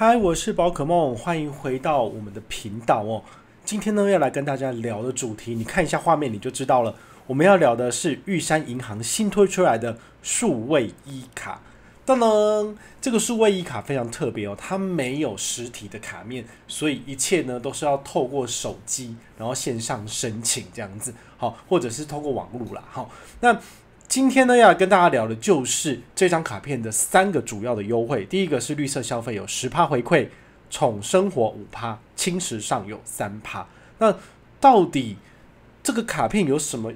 嗨，我是宝可梦，欢迎回到我们的频道哦。今天呢，要来跟大家聊的主题，你看一下画面你就知道了。我们要聊的是玉山银行新推出来的数位一卡。当当，这个数位一卡非常特别哦，它没有实体的卡面，所以一切呢都是要透过手机，然后线上申请这样子，好，或者是透过网络啦，好，那。今天呢，要跟大家聊的就是这张卡片的三个主要的优惠。第一个是绿色消费有十趴回馈，宠生活五趴，轻时尚有三趴。那到底这个卡片有什么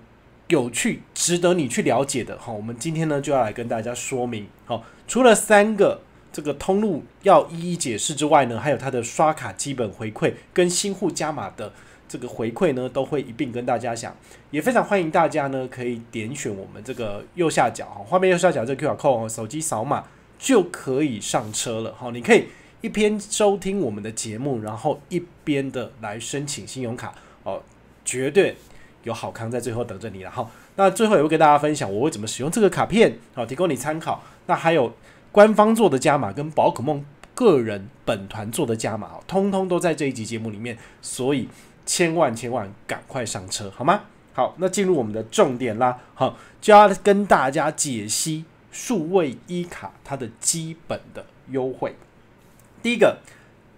有趣、值得你去了解的？哈，我们今天呢就要来跟大家说明。好，除了三个这个通路要一一解释之外呢，还有它的刷卡基本回馈跟新户加码的。这个回馈呢，都会一并跟大家讲，也非常欢迎大家呢，可以点选我们这个右下角哈，画面右下角这 Q o 扣哦，手机扫码就可以上车了哈。你可以一边收听我们的节目，然后一边的来申请信用卡哦，绝对有好康在最后等着你。了哈。那最后也会跟大家分享我会怎么使用这个卡片好，提供你参考。那还有官方做的加码跟宝可梦个人本团做的加码，通通都在这一集节目里面，所以。千万千万赶快上车，好吗？好，那进入我们的重点啦，好，就要跟大家解析数位一卡它的基本的优惠。第一个，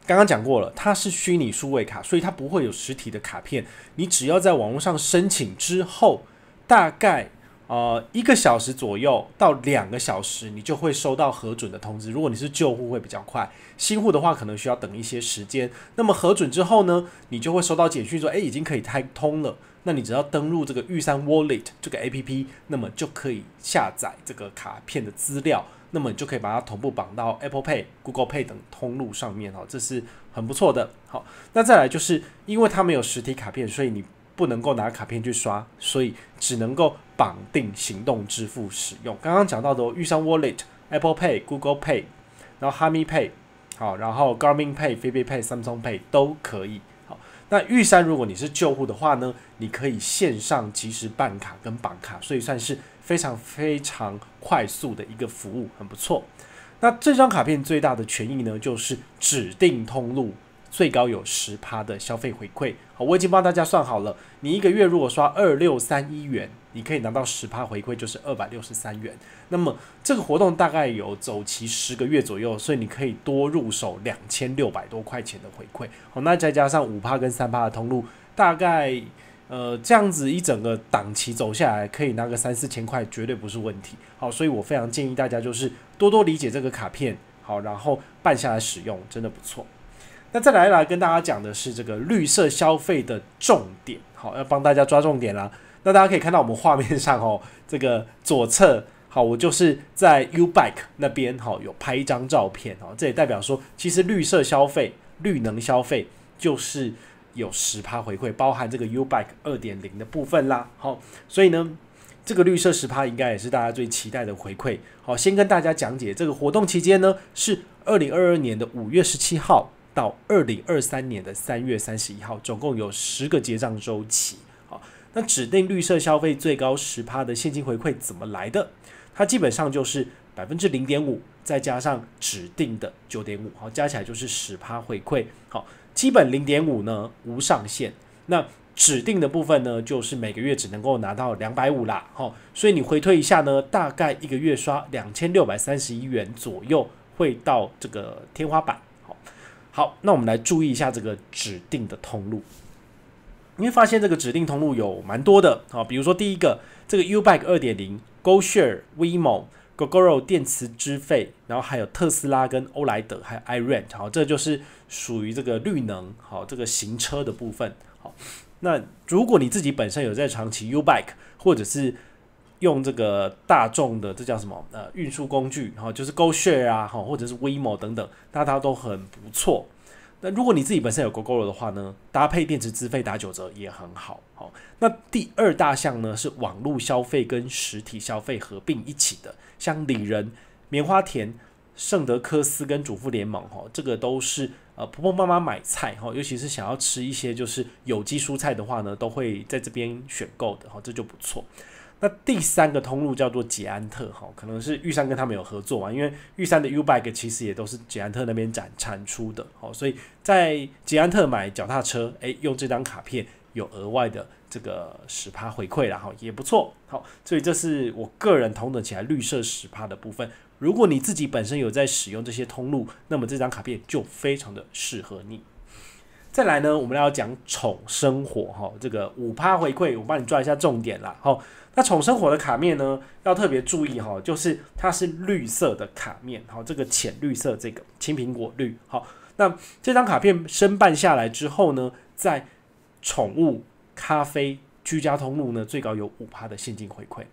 刚刚讲过了，它是虚拟数位卡，所以它不会有实体的卡片。你只要在网络上申请之后，大概。呃，一个小时左右到两个小时，你就会收到核准的通知。如果你是旧户会比较快，新户的话可能需要等一些时间。那么核准之后呢，你就会收到简讯说，哎，已经可以开通了。那你只要登录这个玉山 Wallet 这个 APP，那么就可以下载这个卡片的资料。那么你就可以把它同步绑到 Apple Pay、Google Pay 等通路上面哦，这是很不错的。好，那再来就是，因为它没有实体卡片，所以你不能够拿卡片去刷，所以只能够。绑定行动支付使用，刚刚讲到的玉山 Wallet、Apple Pay、Google Pay，然后哈 i Pay，好，然后 Garmin Pay、f i b Pay、Samsung Pay 都可以。好，那玉山如果你是旧户的话呢，你可以线上即时办卡跟绑卡，所以算是非常非常快速的一个服务，很不错。那这张卡片最大的权益呢，就是指定通路。最高有十趴的消费回馈，好，我已经帮大家算好了。你一个月如果刷二六三一元，你可以拿到十趴回馈，就是二百六十三元。那么这个活动大概有走齐十个月左右，所以你可以多入手两千六百多块钱的回馈。好，那再加上五趴跟三趴的通路，大概呃这样子一整个档期走下来，可以拿个三四千块，绝对不是问题。好，所以我非常建议大家就是多多理解这个卡片，好，然后办下来使用，真的不错。那再来来跟大家讲的是这个绿色消费的重点，好，要帮大家抓重点啦。那大家可以看到我们画面上哦，这个左侧好，我就是在 U Bike 那边好有拍一张照片哦，这也代表说其实绿色消费、绿能消费就是有十趴回馈，包含这个 U Bike 二点零的部分啦。好，所以呢，这个绿色十趴应该也是大家最期待的回馈。好，先跟大家讲解这个活动期间呢是二零二二年的五月十七号。到二零二三年的三月三十一号，总共有十个结账周期。好，那指定绿色消费最高十趴的现金回馈怎么来的？它基本上就是百分之零点五，再加上指定的九点五，好，加起来就是十趴回馈。好，基本零点五呢无上限，那指定的部分呢就是每个月只能够拿到两百五啦。好，所以你回退一下呢，大概一个月刷两千六百三十一元左右会到这个天花板。好，那我们来注意一下这个指定的通路，你会发现这个指定通路有蛮多的，好，比如说第一个，这个 U-Bike 二点零，GoShare，WeMo，GoGoRo 电磁支费，然后还有特斯拉跟欧莱德，还有 iRent，好，这就是属于这个绿能，好，这个行车的部分，好，那如果你自己本身有在长期 U-Bike 或者是用这个大众的这叫什么？呃，运输工具，哈，就是 GoShare 啊，哈，或者是 WeMo 等等，大家都很不错。那如果你自己本身有 GoGo 的话呢，搭配电池资费打九折也很好，好。那第二大项呢是网络消费跟实体消费合并一起的，像里仁、棉花田、圣德科斯跟主妇联盟，哈，这个都是呃婆婆妈妈买菜，哈，尤其是想要吃一些就是有机蔬菜的话呢，都会在这边选购的，哈，这就不错。那第三个通路叫做捷安特哈，可能是玉山跟他们有合作嘛，因为玉山的 U bike 其实也都是捷安特那边产产出的，好，所以在捷安特买脚踏车，诶，用这张卡片有额外的这个十趴回馈了哈，也不错，好，所以这是我个人同等起来绿色十趴的部分。如果你自己本身有在使用这些通路，那么这张卡片就非常的适合你。再来呢，我们要讲宠生活哈，这个五趴回馈，我帮你抓一下重点啦。好，那宠生活的卡面呢，要特别注意哈，就是它是绿色的卡面，好，这个浅绿色，这个青苹果绿。好，那这张卡片申办下来之后呢，在宠物咖啡、居家通路呢，最高有五趴的现金回馈。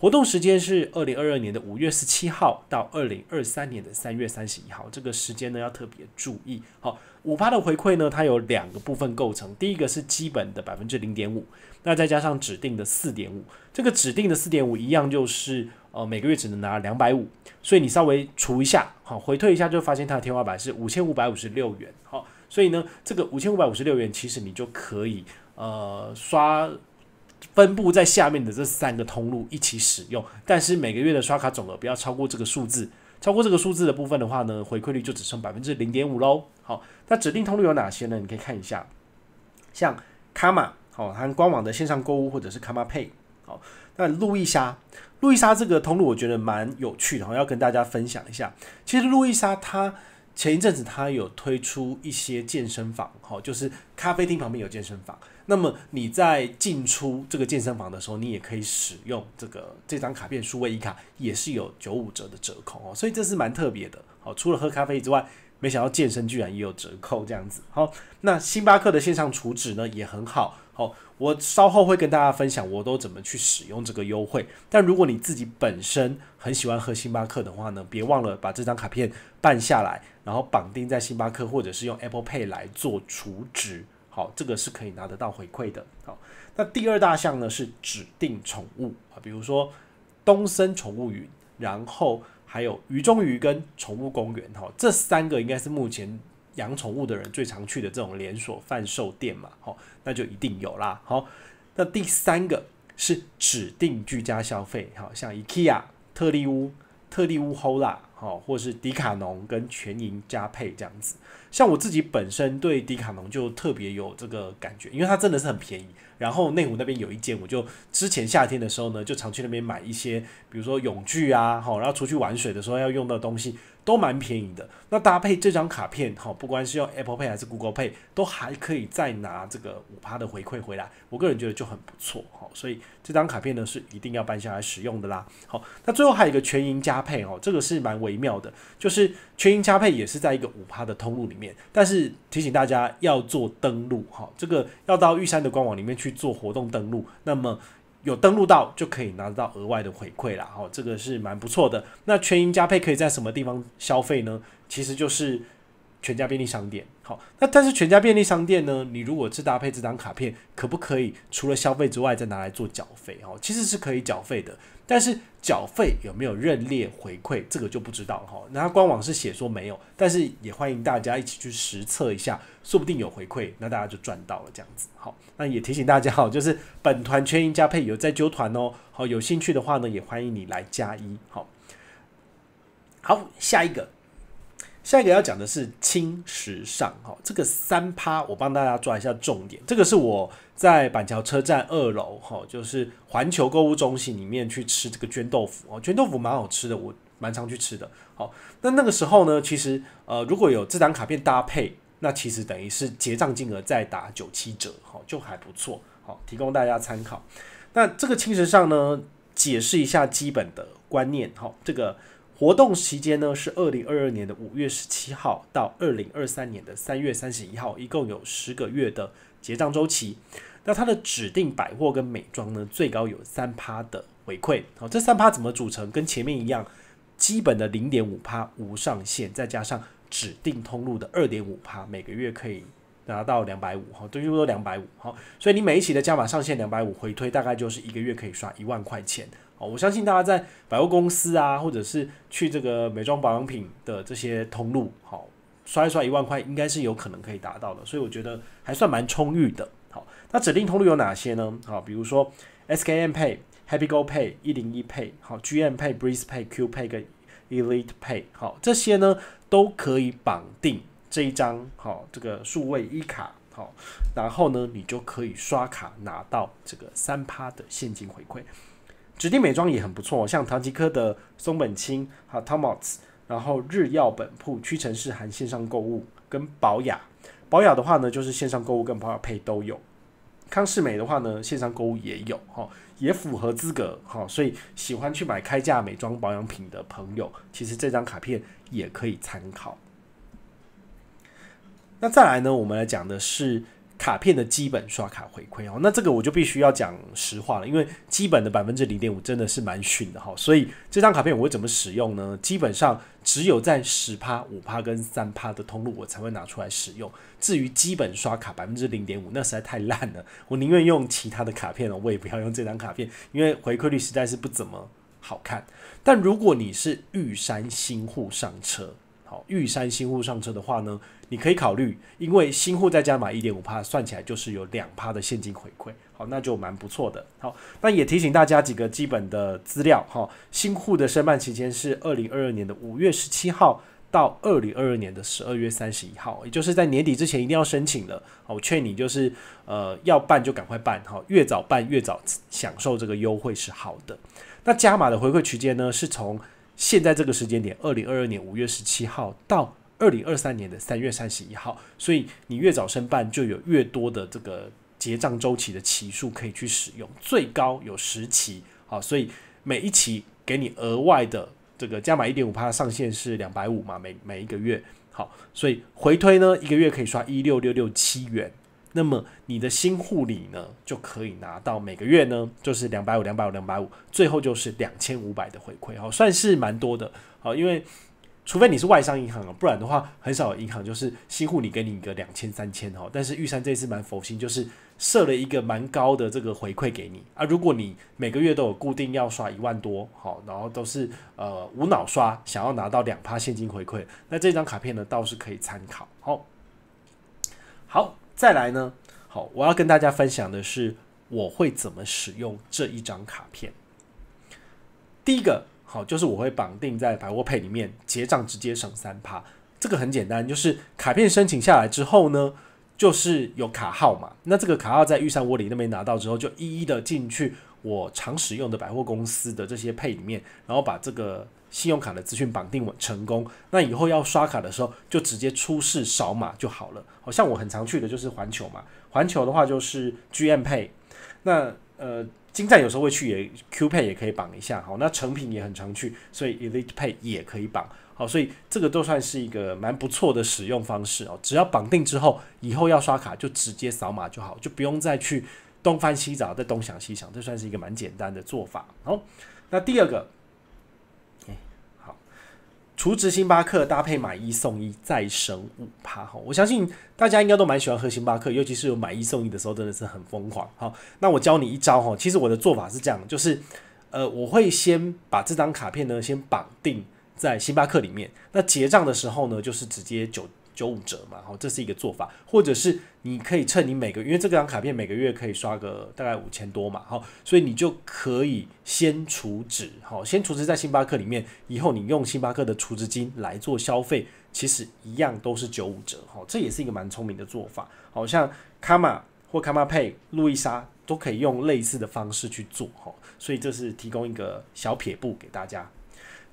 活动时间是二零二二年的五月十七号到二零二三年的三月三十一号，这个时间呢要特别注意。好，五八的回馈呢，它有两个部分构成，第一个是基本的百分之零点五，那再加上指定的四点五，这个指定的四点五一样就是呃每个月只能拿两百五，所以你稍微除一下，好回退一下，就发现它的天花板是五千五百五十六元。好，所以呢，这个五千五百五十六元其实你就可以呃刷。分布在下面的这三个通路一起使用，但是每个月的刷卡总额不要超过这个数字，超过这个数字的部分的话呢，回馈率就只剩百分之零点五喽。好，那指定通路有哪些呢？你可以看一下，像卡玛，好，它官网的线上购物或者是卡玛 Pay，好，那路易莎，路易莎这个通路我觉得蛮有趣的，好，要跟大家分享一下。其实路易莎它前一阵子，他有推出一些健身房，哈，就是咖啡厅旁边有健身房。那么你在进出这个健身房的时候，你也可以使用这个这张卡片，数位一卡也是有九五折的折扣哦，所以这是蛮特别的。好，除了喝咖啡之外。没想到健身居然也有折扣，这样子好。那星巴克的线上储值呢也很好，好，我稍后会跟大家分享我都怎么去使用这个优惠。但如果你自己本身很喜欢喝星巴克的话呢，别忘了把这张卡片办下来，然后绑定在星巴克，或者是用 Apple Pay 来做储值，好，这个是可以拿得到回馈的。好，那第二大项呢是指定宠物啊，比如说东森宠物云，然后。还有鱼中鱼跟宠物公园，哈，这三个应该是目前养宠物的人最常去的这种连锁贩售店嘛，哈，那就一定有啦。好，那第三个是指定居家消费，好像 IKEA、特利乌、特利乌 Holda，好，或是迪卡侬跟全营加配这样子。像我自己本身对迪卡侬就特别有这个感觉，因为它真的是很便宜。然后内湖那边有一间，我就之前夏天的时候呢，就常去那边买一些，比如说泳具啊，好，然后出去玩水的时候要用到东西都蛮便宜的。那搭配这张卡片，好，不管是用 Apple Pay 还是 Google Pay，都还可以再拿这个五趴的回馈回来。我个人觉得就很不错，好，所以这张卡片呢是一定要办下来使用的啦，好。那最后还有一个全银加配哦，这个是蛮微妙的，就是全银加配也是在一个五趴的通路里。但是提醒大家要做登录哈，这个要到玉山的官网里面去做活动登录，那么有登录到就可以拿到额外的回馈啦，哈，这个是蛮不错的。那全银加配可以在什么地方消费呢？其实就是。全家便利商店，好，那但是全家便利商店呢？你如果是搭配这张卡片，可不可以除了消费之外，再拿来做缴费？哦，其实是可以缴费的，但是缴费有没有认列回馈，这个就不知道哈。那官网是写说没有，但是也欢迎大家一起去实测一下，说不定有回馈，那大家就赚到了这样子。好，那也提醒大家哈，就是本团全银加配有在揪团哦。好，有兴趣的话呢，也欢迎你来加一。好，好，下一个。下一个要讲的是轻时尚哈，这个三趴我帮大家抓一下重点。这个是我在板桥车站二楼哈，就是环球购物中心里面去吃这个卷豆腐哦，卷豆腐蛮好吃的，我蛮常去吃的。好，那那个时候呢，其实呃如果有这张卡片搭配，那其实等于是结账金额再打九七折哈，就还不错。好，提供大家参考。那这个轻时尚呢，解释一下基本的观念哈，这个。活动期间呢是二零二二年的五月十七号到二零二三年的三月三十一号，一共有十个月的结账周期。那它的指定百货跟美妆呢，最高有三趴的回馈。好，这三趴怎么组成？跟前面一样，基本的零点五趴无上限，再加上指定通路的二点五趴，每个月可以拿到两百五。哈，最说两百五。好，所以你每一期的加码上限两百五，回推大概就是一个月可以刷一万块钱。哦，我相信大家在百货公司啊，或者是去这个美妆保养品的这些通路，好，刷一刷一万块，应该是有可能可以达到的，所以我觉得还算蛮充裕的。好，那指定通路有哪些呢？好，比如说 SKM Pay、Happy Go Pay、一零一 Pay、好 GM Pay、Breeze Pay、Q Pay 跟 Elite Pay，好，这些呢都可以绑定这一张好这个数位一卡，好，然后呢你就可以刷卡拿到这个三趴的现金回馈。指定美妆也很不错，像唐吉诃的松本清、哈 Tomots，然后日药本铺屈臣氏含线上购物跟保养，保养的话呢，就是线上购物跟保养配都有。康士美的话呢，线上购物也有，哈，也符合资格，哈，所以喜欢去买开价美妆保养品的朋友，其实这张卡片也可以参考。那再来呢，我们来讲的是。卡片的基本刷卡回馈哦，那这个我就必须要讲实话了，因为基本的百分之零点五真的是蛮逊的哈，所以这张卡片我会怎么使用呢？基本上只有在十趴、五趴跟三趴的通路我才会拿出来使用。至于基本刷卡百分之零点五，那实在太烂了，我宁愿用其他的卡片哦，我也不要用这张卡片，因为回馈率实在是不怎么好看。但如果你是玉山新户上车。好，玉山新户上车的话呢，你可以考虑，因为新户再加码一点五趴，算起来就是有两趴的现金回馈，好，那就蛮不错的。好，那也提醒大家几个基本的资料哈，新户的申办期间是二零二二年的五月十七号到二零二二年的十二月三十一号，也就是在年底之前一定要申请的。好，我劝你就是，呃，要办就赶快办哈，越早办越早享受这个优惠是好的。那加码的回馈区间呢，是从。现在这个时间点，二零二二年五月十七号到二零二三年的三月三十一号，所以你越早申办就有越多的这个结账周期的期数可以去使用，最高有十期，好，所以每一期给你额外的这个加满一点五的上限是两百五嘛，每每一个月，好，所以回推呢一个月可以刷一六六六七元。那么你的新护理呢，就可以拿到每个月呢，就是两百五、两百五、两百五，最后就是两千五百的回馈，好，算是蛮多的，好，因为除非你是外商银行啊，不然的话很少银行就是新护理给你一个两千、三千哦。但是玉山这次蛮佛心，就是设了一个蛮高的这个回馈给你啊。如果你每个月都有固定要刷一万多，好，然后都是呃无脑刷，想要拿到两趴现金回馈，那这张卡片呢，倒是可以参考，好，好。再来呢，好，我要跟大家分享的是，我会怎么使用这一张卡片。第一个好，就是我会绑定在百沃配里面，结账直接省三趴。这个很简单，就是卡片申请下来之后呢，就是有卡号嘛。那这个卡号在预算窝里那边拿到之后，就一一的进去。我常使用的百货公司的这些配里面，然后把这个信用卡的资讯绑定稳成功，那以后要刷卡的时候就直接出示扫码就好了。好像我很常去的就是环球嘛，环球的话就是 GM Pay，那呃金赞有时候会去也 Q Pay 也可以绑一下，好，那成品也很常去，所以 Elite Pay 也可以绑，好，所以这个都算是一个蛮不错的使用方式哦。只要绑定之后，以后要刷卡就直接扫码就好，就不用再去。东翻西找，再东想西想，这算是一个蛮简单的做法。好，那第二个，哎，好，除值星巴克搭配买一送一，再省五趴。哈，我相信大家应该都蛮喜欢喝星巴克，尤其是有买一送一的时候，真的是很疯狂。好，那我教你一招。哈，其实我的做法是这样，就是呃，我会先把这张卡片呢先绑定在星巴克里面，那结账的时候呢，就是直接九。九五折嘛，哈，这是一个做法，或者是你可以趁你每个，因为这张卡片每个月可以刷个大概五千多嘛，哈，所以你就可以先储值，哈，先储值在星巴克里面，以后你用星巴克的储值金来做消费，其实一样都是九五折，哈，这也是一个蛮聪明的做法。好像卡玛或卡玛佩、路易莎都可以用类似的方式去做，哈，所以这是提供一个小撇步给大家。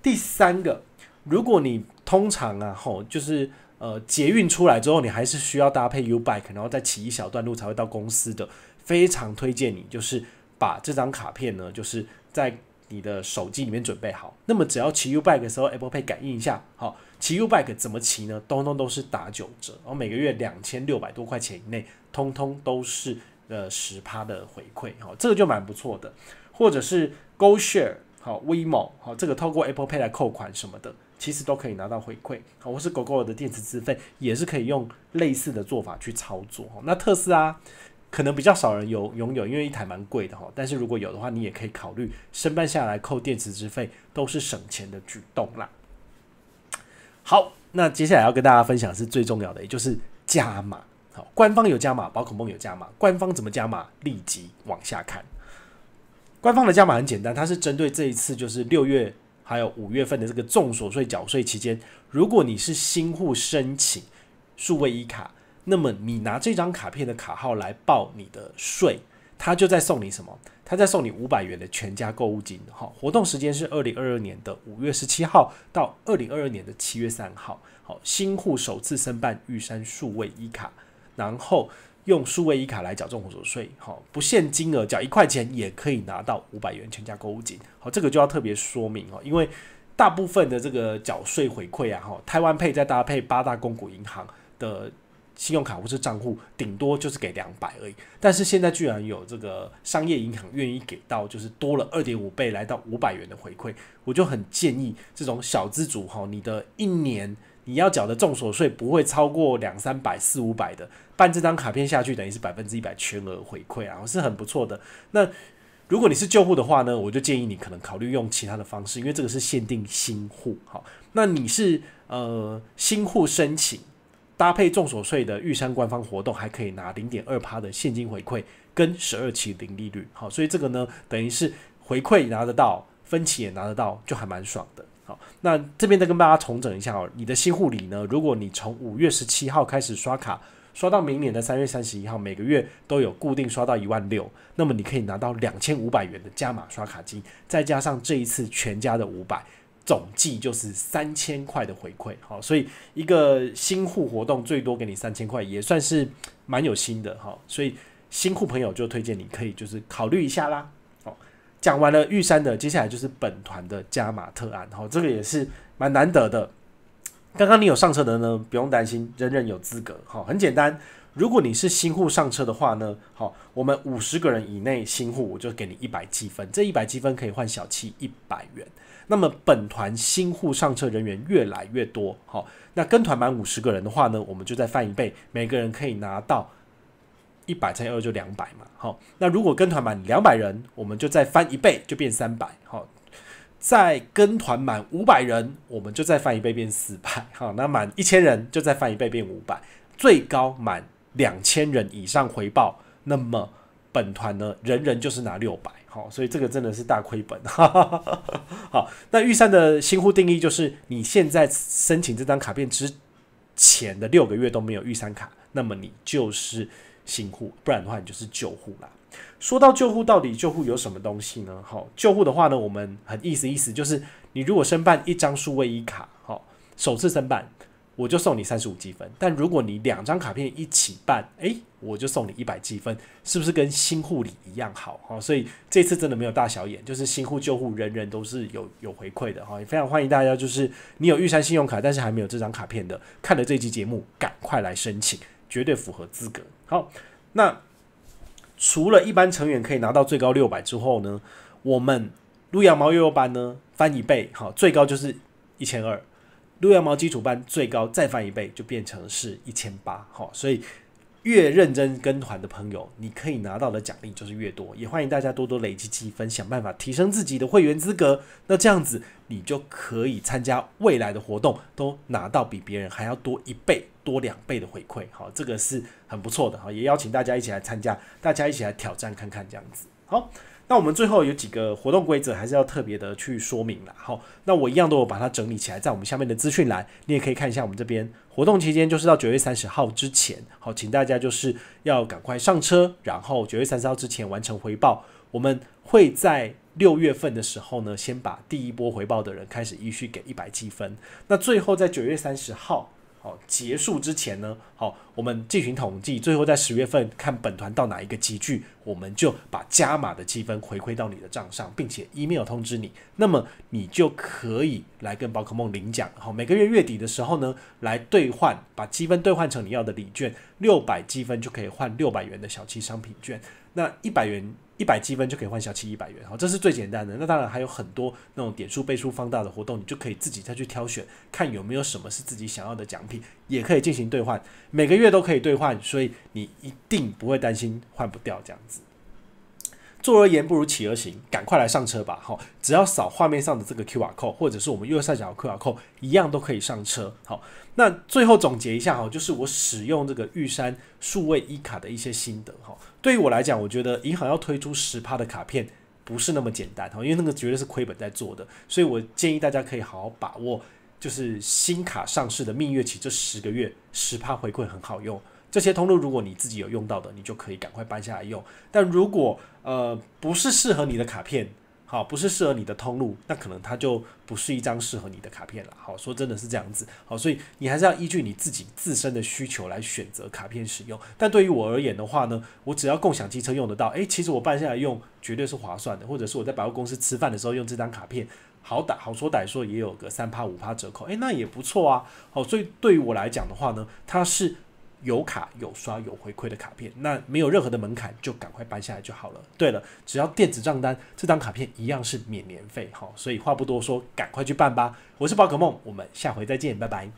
第三个，如果你通常啊，吼，就是呃，捷运出来之后，你还是需要搭配 U bike，然后再骑一小段路才会到公司的。非常推荐你，就是把这张卡片呢，就是在你的手机里面准备好。那么只要骑 U bike 的时候，Apple Pay 感应一下，好，骑 U bike 怎么骑呢？通通都是打九折，然后每个月两千六百多块钱以内，通通都是呃十趴的回馈，哦，这个就蛮不错的。或者是 Go Share 好，WeMo 好，这个透过 Apple Pay 来扣款什么的。其实都可以拿到回馈，好，或是狗狗的电池资费也是可以用类似的做法去操作。那特斯拉可能比较少人有拥有，因为一台蛮贵的哈。但是如果有的话，你也可以考虑申办下来扣电池资费，都是省钱的举动啦。好，那接下来要跟大家分享是最重要的，也就是加码。好，官方有加码，宝可梦有加码，官方怎么加码？立即往下看。官方的加码很简单，它是针对这一次就是六月。还有五月份的这个重所税缴税期间，如果你是新户申请数位一卡，那么你拿这张卡片的卡号来报你的税，他就在送你什么？他在送你五百元的全家购物金。好，活动时间是二零二二年的五月十七号到二零二二年的七月三号。好，新户首次申办玉山数位一卡，然后。用数位一卡来缴综合所得税，哈，不限金额，缴一块钱也可以拿到五百元全家购物金，好，这个就要特别说明哦，因为大部分的这个缴税回馈啊，哈，台湾配再搭配八大公股银行的信用卡或是账户，顶多就是给两百而已，但是现在居然有这个商业银行愿意给到，就是多了二点五倍，来到五百元的回馈，我就很建议这种小资族，哈，你的一年。你要缴的重所税不会超过两三百四五百的，办这张卡片下去等于是百分之一百全额回馈啊，是很不错的。那如果你是旧户的话呢，我就建议你可能考虑用其他的方式，因为这个是限定新户。好，那你是呃新户申请，搭配重所税的玉山官方活动，还可以拿零点二趴的现金回馈跟十二期零利率。好，所以这个呢，等于是回馈拿得到，分期也拿得到，就还蛮爽的。好，那这边再跟大家重整一下哦。你的新户理呢？如果你从五月十七号开始刷卡，刷到明年的三月三十一号，每个月都有固定刷到一万六，那么你可以拿到两千五百元的加码刷卡金，再加上这一次全家的五百，总计就是三千块的回馈。好，所以一个新户活动最多给你三千块，也算是蛮有心的哈。所以新户朋友就推荐你可以就是考虑一下啦。讲完了玉山的，接下来就是本团的加马特案，好，这个也是蛮难得的。刚刚你有上车的呢，不用担心，人人有资格。好，很简单，如果你是新户上车的话呢，好，我们五十个人以内新户，我就给你一百积分，这一百积分可以换小七一百元。那么本团新户上车人员越来越多，好，那跟团满五十个人的话呢，我们就再翻一倍，每个人可以拿到。一百乘以二就两百嘛，好，那如果跟团满两百人，我们就再翻一倍，就变三百，好，再跟团满五百人，我们就再翻一倍变四百，好，那满一千人就再翻一倍变五百，最高满两千人以上回报，那么本团呢，人人就是拿六百，好，所以这个真的是大亏本，好，那预算的新户定义就是你现在申请这张卡片之前的六个月都没有预算卡，那么你就是。新户，不然的话你就是旧户啦。说到旧户，到底旧户有什么东西呢？好，旧户的话呢，我们很意思意思，就是你如果申办一张数位一卡，好，首次申办我就送你三十五积分。但如果你两张卡片一起办，诶，我就送你一百积分，是不是跟新户里一样好？好，所以这次真的没有大小眼，就是新户旧户人人都是有有回馈的哈。非常欢迎大家，就是你有预山信用卡，但是还没有这张卡片的，看了这期节目，赶快来申请，绝对符合资格。好，那除了一般成员可以拿到最高六百之后呢，我们撸羊毛悠悠班呢翻一倍，好，最高就是一千二。撸羊毛基础班最高再翻一倍，就变成是一千八。好，所以越认真跟团的朋友，你可以拿到的奖励就是越多。也欢迎大家多多累积积分，想办法提升自己的会员资格。那这样子，你就可以参加未来的活动，都拿到比别人还要多一倍。多两倍的回馈，好，这个是很不错的，好，也邀请大家一起来参加，大家一起来挑战看看这样子。好，那我们最后有几个活动规则还是要特别的去说明了。好，那我一样都有把它整理起来，在我们下面的资讯栏，你也可以看一下我们这边活动期间就是到九月三十号之前，好，请大家就是要赶快上车，然后九月三十号之前完成回报，我们会在六月份的时候呢，先把第一波回报的人开始依序给一百积分，那最后在九月三十号。结束之前呢，好，我们进行统计，最后在十月份看本团到哪一个集聚，我们就把加码的积分回馈到你的账上，并且 email 通知你，那么你就可以来跟宝可梦领奖。好，每个月月底的时候呢，来兑换，把积分兑换成你要的礼券，六百积分就可以换六百元的小七商品券，那一百元。一百积分就可以换小七一百元，好，这是最简单的。那当然还有很多那种点数倍数放大的活动，你就可以自己再去挑选，看有没有什么是自己想要的奖品，也可以进行兑换，每个月都可以兑换，所以你一定不会担心换不掉这样子。坐而言不如起而行，赶快来上车吧！好，只要扫画面上的这个 QR code，或者是我们右上角的 QR code，一样都可以上车。好，那最后总结一下，好，就是我使用这个玉山数位一卡的一些心得，好。对于我来讲，我觉得银行要推出十趴的卡片不是那么简单哈，因为那个绝对是亏本在做的，所以我建议大家可以好好把握，就是新卡上市的蜜月期这十个月，十趴回馈很好用，这些通路如果你自己有用到的，你就可以赶快搬下来用，但如果呃不是适合你的卡片。好，不是适合你的通路，那可能它就不是一张适合你的卡片了。好，说真的是这样子。好，所以你还是要依据你自己自身的需求来选择卡片使用。但对于我而言的话呢，我只要共享汽车用得到，诶，其实我办下来用绝对是划算的。或者是我在百货公司吃饭的时候用这张卡片，好歹好说歹说也有个三趴五趴折扣，诶，那也不错啊。好，所以对于我来讲的话呢，它是。有卡有刷有回馈的卡片，那没有任何的门槛，就赶快办下来就好了。对了，只要电子账单，这张卡片一样是免年费。好，所以话不多说，赶快去办吧。我是宝可梦，我们下回再见，拜拜。